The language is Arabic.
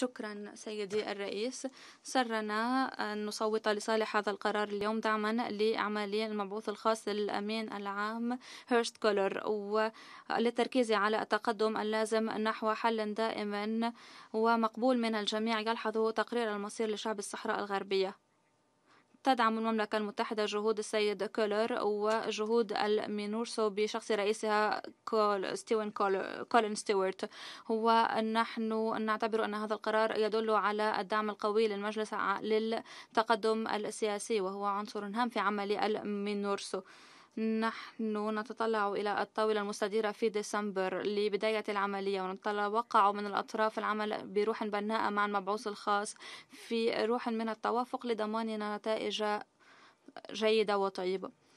شكرا سيدي الرئيس سرنا أن نصوت لصالح هذا القرار اليوم دعما لأعمال المبعوث الخاص للأمين العام هيرست كولر وللتركيز على التقدم اللازم نحو حل دائما ومقبول من الجميع يلحظه تقرير المصير لشعب الصحراء الغربية تدعم المملكة المتحدة جهود السيد كولر وجهود المينورسو بشخص رئيسها كول ستيوين كول كولين ستيوارت ونحن نعتبر أن هذا القرار يدل على الدعم القوي للمجلس للتقدم السياسي وهو عنصر هام في عمل المينورسو نحن نتطلع إلى الطاولة المستديرة في ديسمبر لبداية العملية ونتوقع من الأطراف العمل بروح بناءة مع المبعوث الخاص في روح من التوافق لضماننا نتائج جيدة وطيبة